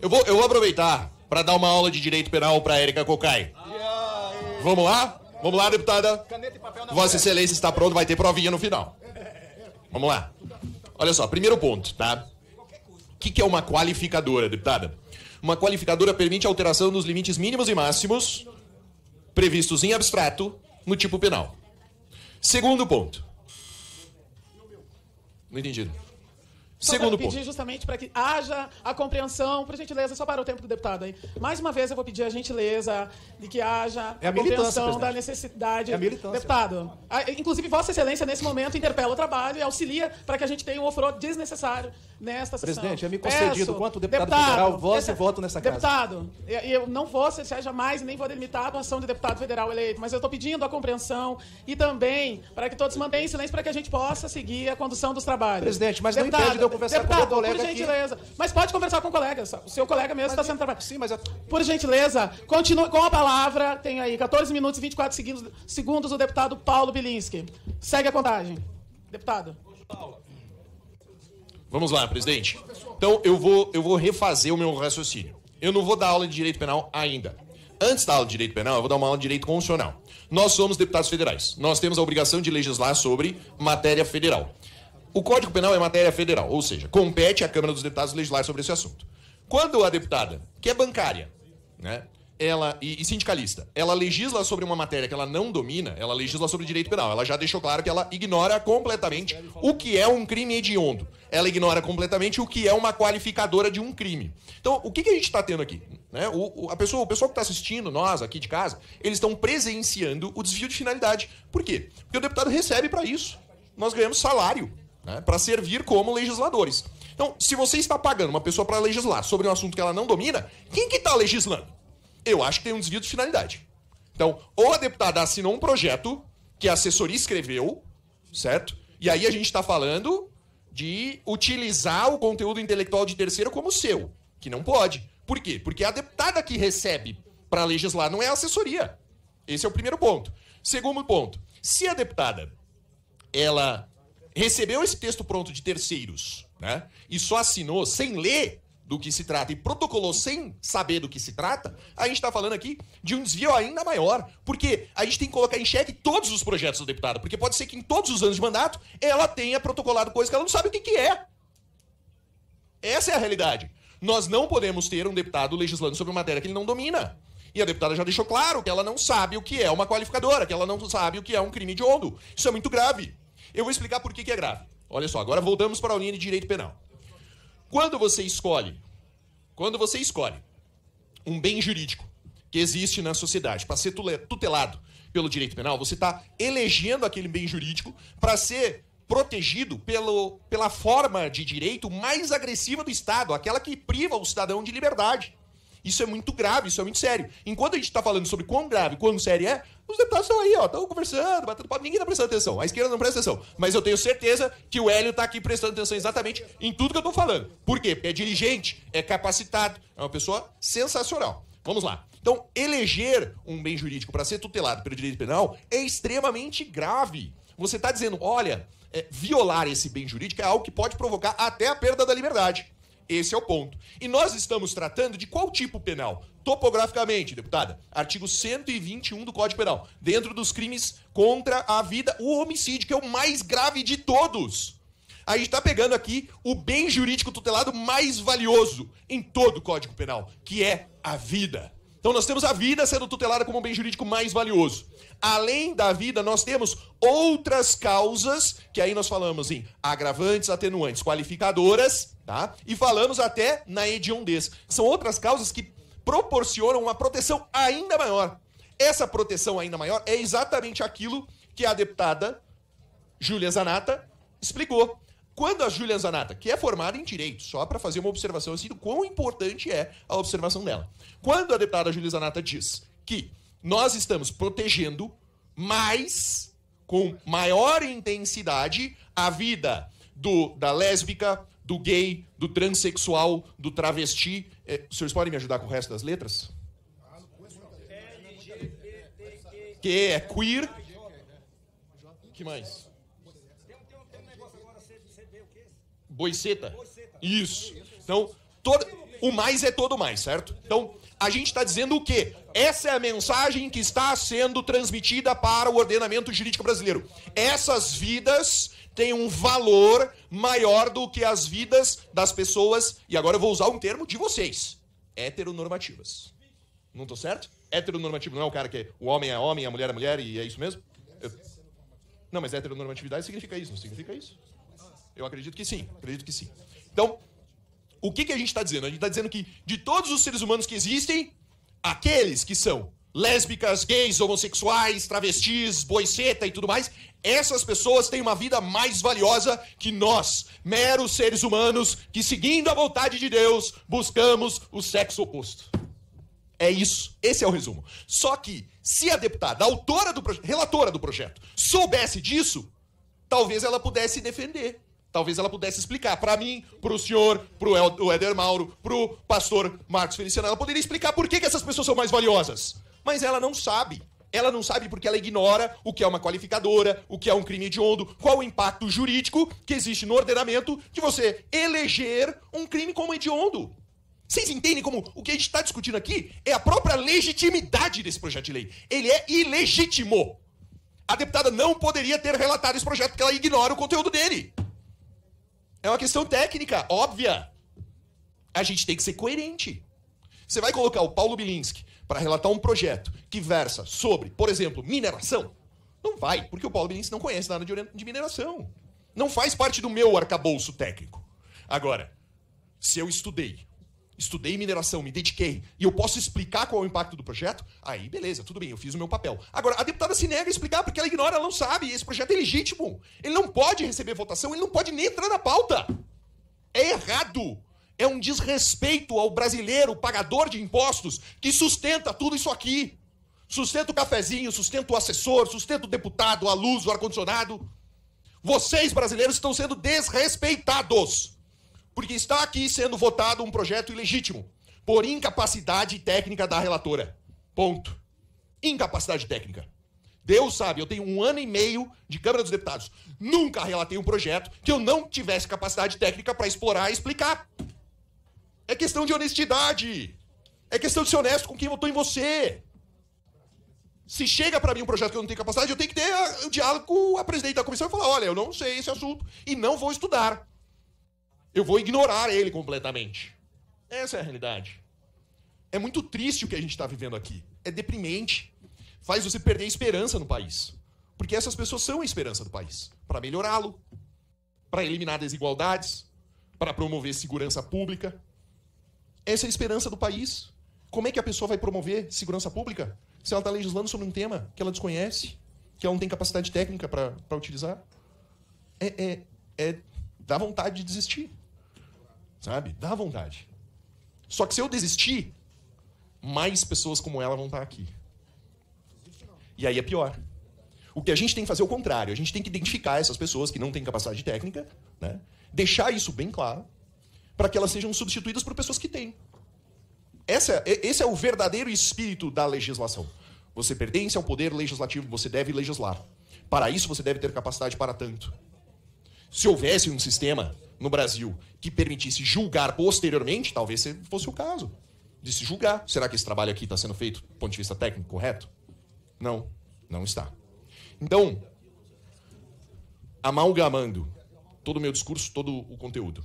Eu vou, eu vou aproveitar para dar uma aula de direito penal para Érica Cocai. Vamos lá? Vamos lá, deputada. Vossa Excelência está pronto, vai ter provinha no final. Vamos lá. Olha só, primeiro ponto, tá? O que, que é uma qualificadora, deputada? Uma qualificadora permite a alteração dos limites mínimos e máximos previstos em abstrato no tipo penal. Segundo ponto. Não entendido. Só Segundo pedir justamente para que haja a compreensão, por gentileza, só para o tempo do deputado aí. Mais uma vez eu vou pedir a gentileza de que haja é a, a compreensão da necessidade. É a militância. Deputado, inclusive Vossa Excelência nesse momento interpela o trabalho e auxilia para que a gente tenha um ofrô desnecessário nesta sessão. Presidente, é me concedido quanto deputado, deputado federal, você e voto nessa casa. Deputado, eu não vou ser jamais nem vou delimitar a atuação de deputado federal eleito, mas eu estou pedindo a compreensão e também para que todos mantenham silêncio para que a gente possa seguir a condução dos trabalhos. Presidente, mas deputado, não eu eu conversar Deputado, com o colega por gentileza. Aqui. Mas pode conversar com o colega. O seu colega mesmo está sendo trabalhado. Sim, mas... Eu... Por gentileza, continue com a palavra. Tem aí 14 minutos e 24 segundos, segundos o deputado Paulo Bilinski. Segue a contagem. Deputado. Vamos lá, presidente. Então, eu vou, eu vou refazer o meu raciocínio. Eu não vou dar aula de direito penal ainda. Antes da aula de direito penal, eu vou dar uma aula de direito constitucional. Nós somos deputados federais. Nós temos a obrigação de legislar sobre matéria federal. O Código Penal é matéria federal, ou seja, compete à Câmara dos Deputados legislar sobre esse assunto. Quando a deputada, que é bancária, né, ela e, e, sindicalista, ela legisla sobre uma matéria que ela não domina, ela legisla sobre direito penal. Ela já deixou claro que ela ignora completamente o que é um crime hediondo. Ela ignora completamente o que é uma qualificadora de um crime. Então, o que, que a gente está tendo aqui? Né? O, o, a pessoa, o pessoal que está assistindo, nós aqui de casa, eles estão presenciando o desvio de finalidade. Por quê? Porque o deputado recebe para isso. Nós ganhamos salário né, para servir como legisladores. Então, se você está pagando uma pessoa para legislar sobre um assunto que ela não domina, quem que está legislando? Eu acho que tem um desvio de finalidade. Então, ou a deputada assinou um projeto que a assessoria escreveu, certo? E aí a gente está falando de utilizar o conteúdo intelectual de terceiro como seu, que não pode. Por quê? Porque a deputada que recebe para legislar não é a assessoria. Esse é o primeiro ponto. Segundo ponto, se a deputada ela recebeu esse texto pronto de terceiros, né? E só assinou sem ler do que se trata e protocolou sem saber do que se trata, a gente está falando aqui de um desvio ainda maior, porque a gente tem que colocar em xeque todos os projetos do deputado, porque pode ser que em todos os anos de mandato ela tenha protocolado coisa que ela não sabe o que, que é. Essa é a realidade. Nós não podemos ter um deputado legislando sobre uma matéria que ele não domina. E a deputada já deixou claro que ela não sabe o que é uma qualificadora, que ela não sabe o que é um crime de ondo. Isso é muito grave. Eu vou explicar por que, que é grave. Olha só, agora voltamos para a linha de direito penal. Quando você escolhe, quando você escolhe um bem jurídico que existe na sociedade para ser tutelado pelo direito penal, você está elegendo aquele bem jurídico para ser protegido pelo, pela forma de direito mais agressiva do Estado, aquela que priva o cidadão de liberdade. Isso é muito grave, isso é muito sério. Enquanto a gente está falando sobre quão grave, quão sério é, os deputados estão aí, ó, estão conversando, batendo papo, ninguém tá prestando atenção. A esquerda não presta atenção. Mas eu tenho certeza que o Hélio tá aqui prestando atenção exatamente em tudo que eu tô falando. Por quê? Porque é dirigente, é capacitado, é uma pessoa sensacional. Vamos lá. Então, eleger um bem jurídico para ser tutelado pelo direito penal é extremamente grave. Você está dizendo, olha, é, violar esse bem jurídico é algo que pode provocar até a perda da liberdade. Esse é o ponto. E nós estamos tratando de qual tipo penal? Topograficamente, deputada, artigo 121 do Código Penal, dentro dos crimes contra a vida, o homicídio, que é o mais grave de todos. A gente está pegando aqui o bem jurídico tutelado mais valioso em todo o Código Penal, que é a vida. Então nós temos a vida sendo tutelada como um bem jurídico mais valioso. Além da vida, nós temos outras causas, que aí nós falamos em agravantes, atenuantes, qualificadoras, tá? E falamos até na hediondez. São outras causas que proporcionam uma proteção ainda maior. Essa proteção ainda maior é exatamente aquilo que a deputada Júlia Zanata explicou quando a Julia Zanata, que é formada em direito, só para fazer uma observação assim do quão importante é a observação dela. Quando a deputada Julia Zanata diz que nós estamos protegendo mais, com maior intensidade, a vida do da lésbica, do gay, do transexual, do travesti. É, os senhores podem me ajudar com o resto das letras? Que é queer. que mais? Boiceta? Isso. Então, todo, o mais é todo mais, certo? Então, a gente está dizendo o quê? Essa é a mensagem que está sendo transmitida para o ordenamento jurídico brasileiro. Essas vidas têm um valor maior do que as vidas das pessoas, e agora eu vou usar um termo de vocês, heteronormativas. Não tô certo? Heteronormativo não é o cara que é, o homem é homem, a mulher é mulher, e é isso mesmo? Eu... Não, mas heteronormatividade significa isso, não significa isso? Eu acredito que sim, acredito que sim. Então, o que, que a gente está dizendo? A gente está dizendo que de todos os seres humanos que existem, aqueles que são lésbicas, gays, homossexuais, travestis, boiceta e tudo mais, essas pessoas têm uma vida mais valiosa que nós, meros seres humanos que, seguindo a vontade de Deus, buscamos o sexo oposto. É isso. Esse é o resumo. Só que, se a deputada, a autora do relatora do projeto, soubesse disso, talvez ela pudesse defender talvez ela pudesse explicar para mim, para o senhor, para o Éder Mauro, para o pastor Marcos Feliciano. Ela poderia explicar por que, que essas pessoas são mais valiosas. Mas ela não sabe. Ela não sabe porque ela ignora o que é uma qualificadora, o que é um crime hediondo, qual o impacto jurídico que existe no ordenamento de você eleger um crime como hediondo. Vocês entendem como o que a gente está discutindo aqui é a própria legitimidade desse projeto de lei. Ele é ilegítimo. A deputada não poderia ter relatado esse projeto porque ela ignora o conteúdo dele. É uma questão técnica, óbvia. A gente tem que ser coerente. Você vai colocar o Paulo Bilinski para relatar um projeto que versa sobre, por exemplo, mineração? Não vai, porque o Paulo Bilinski não conhece nada de mineração. Não faz parte do meu arcabouço técnico. Agora, se eu estudei estudei mineração, me dediquei, e eu posso explicar qual é o impacto do projeto, aí beleza, tudo bem, eu fiz o meu papel. Agora, a deputada se nega a explicar porque ela ignora, ela não sabe, esse projeto é legítimo. Ele não pode receber votação, ele não pode nem entrar na pauta. É errado. É um desrespeito ao brasileiro, pagador de impostos, que sustenta tudo isso aqui. Sustenta o cafezinho, sustenta o assessor, sustenta o deputado, a luz, o ar-condicionado. Vocês, brasileiros, estão sendo desrespeitados. Porque está aqui sendo votado um projeto ilegítimo por incapacidade técnica da relatora. Ponto. Incapacidade técnica. Deus sabe, eu tenho um ano e meio de Câmara dos Deputados. Nunca relatei um projeto que eu não tivesse capacidade técnica para explorar e explicar. É questão de honestidade. É questão de ser honesto com quem votou em você. Se chega para mim um projeto que eu não tenho capacidade, eu tenho que ter o um diálogo com a presidente da comissão e falar: olha, eu não sei esse assunto e não vou estudar eu vou ignorar ele completamente. Essa é a realidade. É muito triste o que a gente está vivendo aqui. É deprimente. Faz você perder a esperança no país. Porque essas pessoas são a esperança do país para melhorá-lo, para eliminar desigualdades, para promover segurança pública. Essa é a esperança do país. Como é que a pessoa vai promover segurança pública se ela está legislando sobre um tema que ela desconhece, que ela não tem capacidade técnica para utilizar? É, é, é dá vontade de desistir sabe? Dá vontade. Só que se eu desistir, mais pessoas como ela vão estar aqui. E aí é pior. O que a gente tem que fazer é o contrário. A gente tem que identificar essas pessoas que não têm capacidade técnica, né? deixar isso bem claro, para que elas sejam substituídas por pessoas que têm. Essa, é, esse é o verdadeiro espírito da legislação. Você pertence ao poder legislativo, você deve legislar. Para isso, você deve ter capacidade para tanto. Se houvesse um sistema no Brasil que permitisse julgar posteriormente, talvez fosse o caso de se julgar. Será que esse trabalho aqui está sendo feito do ponto de vista técnico correto? Não, não está. Então, amalgamando todo o meu discurso, todo o conteúdo.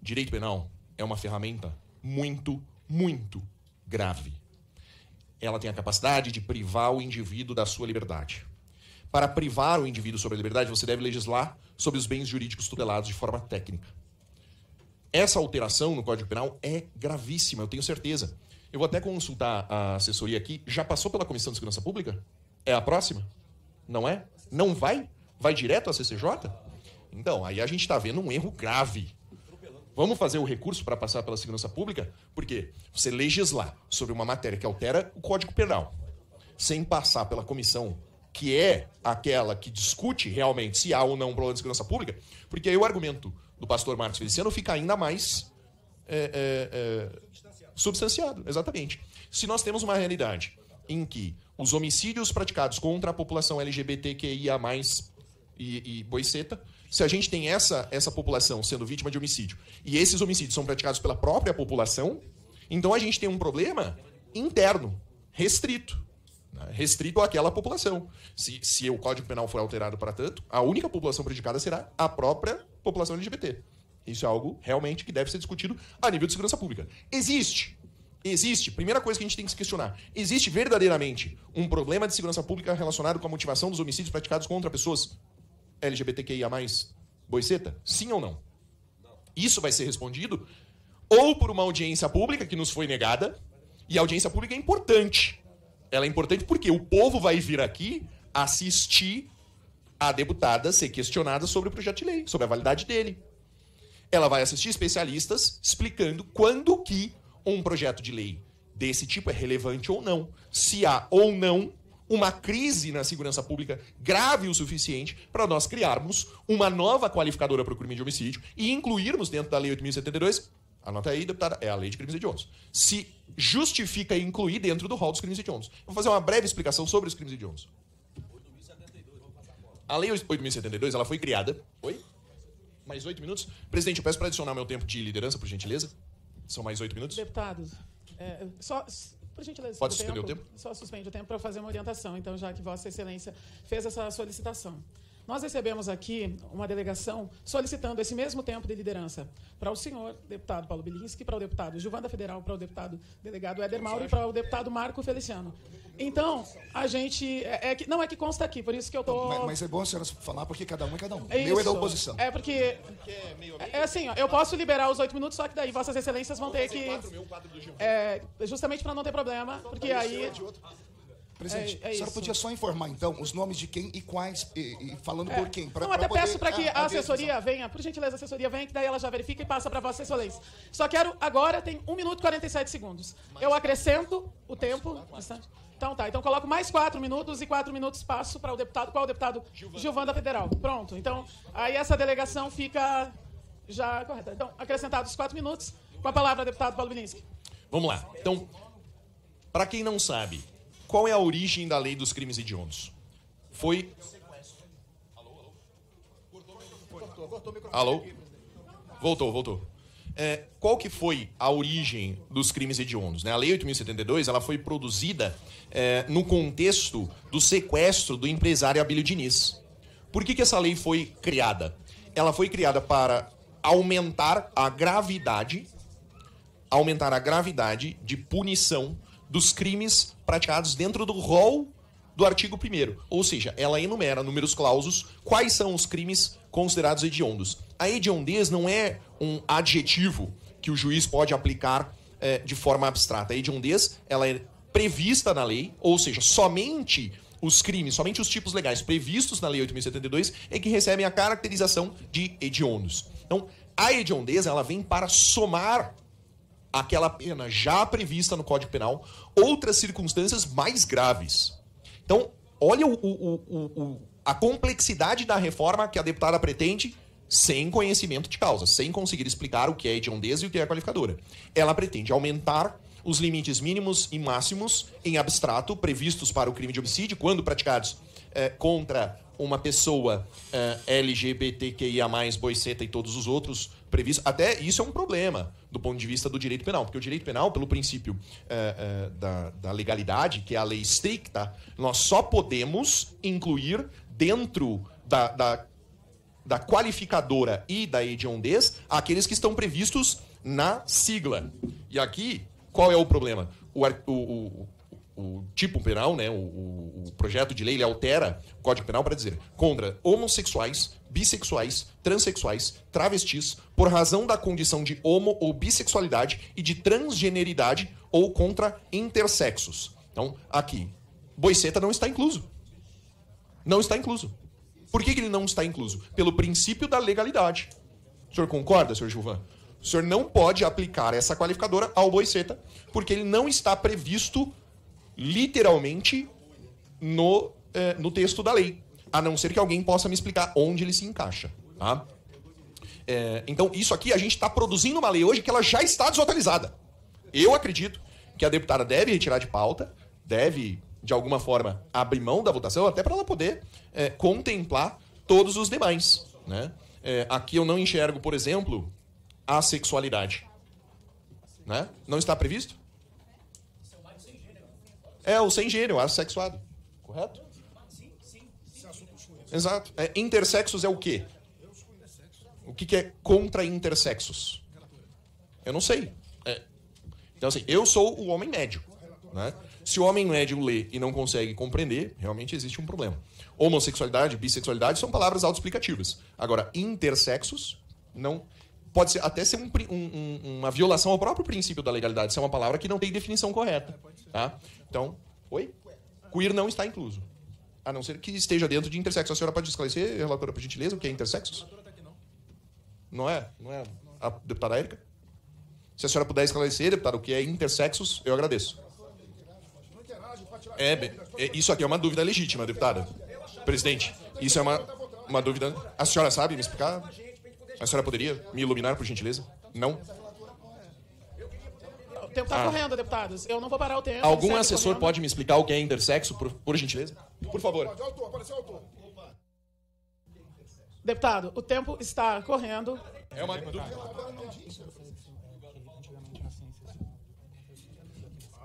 Direito penal é uma ferramenta muito, muito grave. Ela tem a capacidade de privar o indivíduo da sua liberdade. Para privar o indivíduo sobre a liberdade, você deve legislar sobre os bens jurídicos tutelados de forma técnica. Essa alteração no Código Penal é gravíssima, eu tenho certeza. Eu vou até consultar a assessoria aqui. Já passou pela Comissão de Segurança Pública? É a próxima? Não é? Não vai? Vai direto à CCJ? Então, aí a gente está vendo um erro grave. Vamos fazer o recurso para passar pela segurança pública? Porque você legislar sobre uma matéria que altera o Código Penal, sem passar pela comissão que é aquela que discute realmente se há ou não um problema de segurança pública, porque aí o argumento do pastor Marcos Feliciano fica ainda mais é, é, é, substanciado. Exatamente. Se nós temos uma realidade em que os homicídios praticados contra a população LGBTQIA+, e, e boiceta, se a gente tem essa, essa população sendo vítima de homicídio, e esses homicídios são praticados pela própria população, então a gente tem um problema interno, restrito, restrito àquela população. Se, se o Código Penal for alterado para tanto, a única população prejudicada será a própria população LGBT. Isso é algo realmente que deve ser discutido a nível de segurança pública. Existe, Existe, primeira coisa que a gente tem que se questionar: existe verdadeiramente um problema de segurança pública relacionado com a motivação dos homicídios praticados contra pessoas LGBTQIA, boiceta? Sim ou não? Isso vai ser respondido ou por uma audiência pública que nos foi negada, e a audiência pública é importante. Ela é importante porque o povo vai vir aqui assistir a deputada ser questionada sobre o projeto de lei, sobre a validade dele. Ela vai assistir especialistas explicando quando que um projeto de lei desse tipo é relevante ou não, se há ou não uma crise na segurança pública grave o suficiente para nós criarmos uma nova qualificadora para o crime de homicídio e incluirmos dentro da Lei 8.072 Anota aí, é deputada, é a lei de crimes hediondos. Se justifica incluir dentro do rol dos crimes hediondos. Vou fazer uma breve explicação sobre os crimes hediondos. A lei 8.072, ela foi criada... Oi? Mais oito minutos? Presidente, eu peço para adicionar meu tempo de liderança, por gentileza. São mais oito minutos. Deputados, é, só... Por gentileza, Pode suspender tempo, o tempo? Só suspende o tempo para fazer uma orientação, então, já que Vossa Excelência fez essa solicitação. Nós recebemos aqui uma delegação solicitando esse mesmo tempo de liderança para o senhor deputado Paulo Bilinski, para o deputado Gilvanda Federal, para o deputado delegado Éder Mauro e para o deputado Marco Feliciano. Então, a gente. É, é que, não é que consta aqui, por isso que eu estou. Tô... Mas, mas, é bom a senhora falar, porque cada um é cada um. É Meu é da oposição. É porque. É, é, assim, eu posso liberar os oito minutos, só que daí Vossas Excelências vão ter que. É, justamente para não ter problema, porque aí. Presidente, é, é a senhora podia só informar, então, os nomes de quem e quais, e, e falando é. por quem. Pra, Não, até poder... peço para que ah, a assessoria venha, por gentileza, a assessoria venha, que daí ela já verifica e passa para Vossa Excelência. Só quero, agora, tem 1 minuto e 47 segundos. Eu acrescento o tempo. Então tá, então coloco mais quatro minutos e quatro minutos passo para o deputado. Qual o deputado? Gilvan. da Federal. Pronto, então, aí essa delegação fica já correta. Então, acrescentados os quatro minutos, com a palavra, deputado Paulo Bilinski. Vamos lá. Então, para quem não sabe, qual é a origem da lei dos crimes hediondos? Foi. Alô? Voltou, voltou. É, qual que foi a origem dos crimes hediondos? Né? A Lei 8.072 ela foi produzida é, no contexto do sequestro do empresário Abílio Diniz. Por que, que essa lei foi criada? Ela foi criada para aumentar a gravidade, aumentar a gravidade de punição dos crimes praticados dentro do rol do artigo 1 ou seja, ela enumera números clausos quais são os crimes considerados hediondos. A hediondez não é um adjetivo que o juiz pode aplicar é, de forma abstrata. A hediondez ela é prevista na lei, ou seja, somente os crimes, somente os tipos legais previstos na Lei 8.072 é que recebem a caracterização de hediondos. Então, a hediondez ela vem para somar aquela pena já prevista no Código Penal, outras circunstâncias mais graves. Então, olha o, o, o, a complexidade da reforma que a deputada pretende sem conhecimento de causa, sem conseguir explicar o que é hediondez e o que é qualificadora. Ela pretende aumentar os limites mínimos e máximos em abstrato previstos para o crime de homicídio quando praticados é, contra uma pessoa uh, eh, LGBTQIA, boiceta e todos os outros previstos. Até isso é um problema do ponto de vista do direito penal, porque o direito penal, pelo princípio uh, uh, da, da, legalidade, que é a lei estricta, nós só podemos incluir dentro da, da, da qualificadora e da hediondez aqueles que estão previstos na sigla. E aqui, qual é o problema? O, o, o tipo penal, né, o, o, o projeto de lei ele altera o Código Penal para dizer contra homossexuais, bissexuais, transexuais, travestis, por razão da condição de homo ou bissexualidade e de transgeneridade ou contra intersexos. Então, aqui, boiceta não está incluso. Não está incluso. Por que, que ele não está incluso? Pelo princípio da legalidade. O senhor concorda, senhor Gilvan? O senhor não pode aplicar essa qualificadora ao boiceta, porque ele não está previsto literalmente no, é, no texto da lei, a não ser que alguém possa me explicar onde ele se encaixa. Tá? É, então, isso aqui, a gente está produzindo uma lei hoje que ela já está desatualizada. Eu acredito que a deputada deve retirar de pauta, deve, de alguma forma, abrir mão da votação, até para ela poder é, contemplar todos os demais. Né? É, aqui eu não enxergo, por exemplo, a sexualidade. Né? Não está previsto? É o sem gênero, é o assexuado. Correto? Sim, sim. sim. Exato. É, intersexos é o quê? O que, que é contra intersexos? Eu não sei. É. Então, assim, eu sou o homem médio. Né? Se o homem médio lê e não consegue compreender, realmente existe um problema. Homossexualidade, bissexualidade são palavras autoexplicativas. Agora, intersexos, não pode ser, até ser um, um, uma violação ao próprio princípio da legalidade. Isso é uma palavra que não tem definição correta. É, tá? Então, oi? Queer não está incluso. A não ser que esteja dentro de intersexo. A senhora pode esclarecer, relatora, por gentileza, o que é intersexo? Tá não é? Não é a deputada Érica? Se a senhora puder esclarecer, deputado, o que é intersexos, eu agradeço. É, bem, é, isso aqui é uma dúvida legítima, deputada. Presidente, isso é uma, uma dúvida. A senhora sabe me explicar? A senhora poderia me iluminar, por gentileza? Não? O tempo está ah. correndo, deputados. Eu não vou parar o tempo. Algum assessor correndo. pode me explicar o que é intersexo, por, por gentileza? Por favor. Deputado, o tempo está correndo. É uma.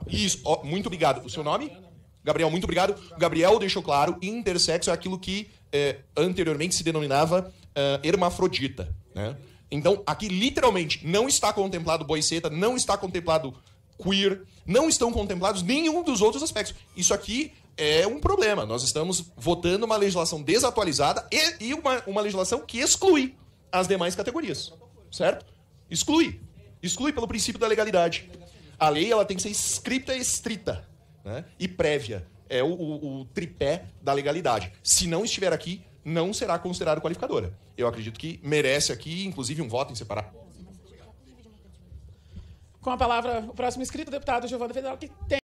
Isso, oh, muito obrigado. O seu nome? Gabriel, muito obrigado. Gabriel deixou claro: intersexo é aquilo que eh, anteriormente se denominava eh, hermafrodita. Né? Então, aqui literalmente não está contemplado boiceta, não está contemplado queer, não estão contemplados nenhum dos outros aspectos. Isso aqui é um problema. Nós estamos votando uma legislação desatualizada e, e uma, uma legislação que exclui as demais categorias. Certo? Exclui. Exclui pelo princípio da legalidade. A lei ela tem que ser escrita e estrita né? e prévia. É o, o, o tripé da legalidade. Se não estiver aqui, não será considerado qualificadora. Eu acredito que merece aqui, inclusive, um voto em separado. Com a palavra, o próximo inscrito, o deputado Giovanni Federal, que tem.